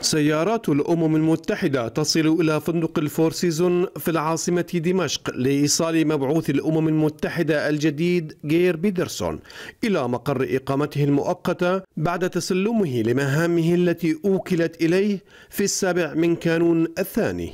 سيارات الأمم المتحدة تصل إلى فندق الفور سيزون في العاصمة دمشق لإيصال مبعوث الأمم المتحدة الجديد جير بيدرسون إلى مقر إقامته المؤقتة بعد تسلمه لمهامه التي أوكلت إليه في السابع من كانون الثاني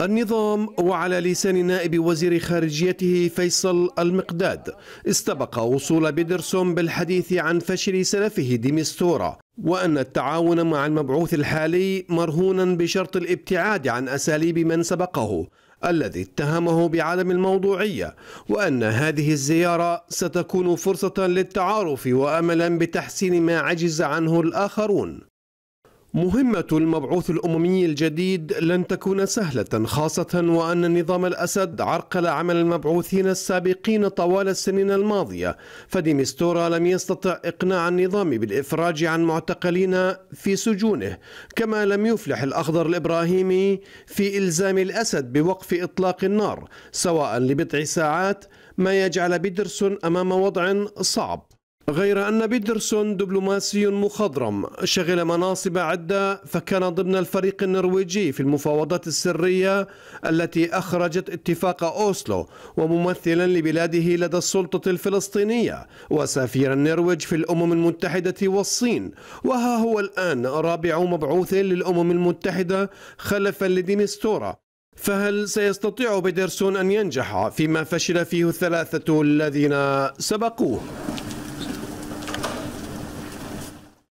النظام وعلى لسان نائب وزير خارجيته فيصل المقداد استبق وصول بيدرسون بالحديث عن فشل سلفه ديمستورا وأن التعاون مع المبعوث الحالي مرهونا بشرط الابتعاد عن أساليب من سبقه الذي اتهمه بعدم الموضوعية وأن هذه الزيارة ستكون فرصة للتعارف وأملا بتحسين ما عجز عنه الآخرون مهمة المبعوث الأممي الجديد لن تكون سهلة خاصة وأن نظام الأسد عرقل عمل المبعوثين السابقين طوال السنين الماضية فديمستورا لم يستطع إقناع النظام بالإفراج عن معتقلين في سجونه كما لم يفلح الأخضر الإبراهيمي في إلزام الأسد بوقف إطلاق النار سواء لبضع ساعات ما يجعل بيترسون أمام وضع صعب غير أن بيدرسون دبلوماسي مخضرم شغل مناصب عدة فكان ضمن الفريق النرويجي في المفاوضات السرية التي أخرجت اتفاق أوسلو وممثلا لبلاده لدى السلطة الفلسطينية وسفير النرويج في الأمم المتحدة والصين وها هو الآن رابع مبعوث للأمم المتحدة خلفا لديمستورا فهل سيستطيع بيدرسون أن ينجح فيما فشل فيه الثلاثة الذين سبقوه؟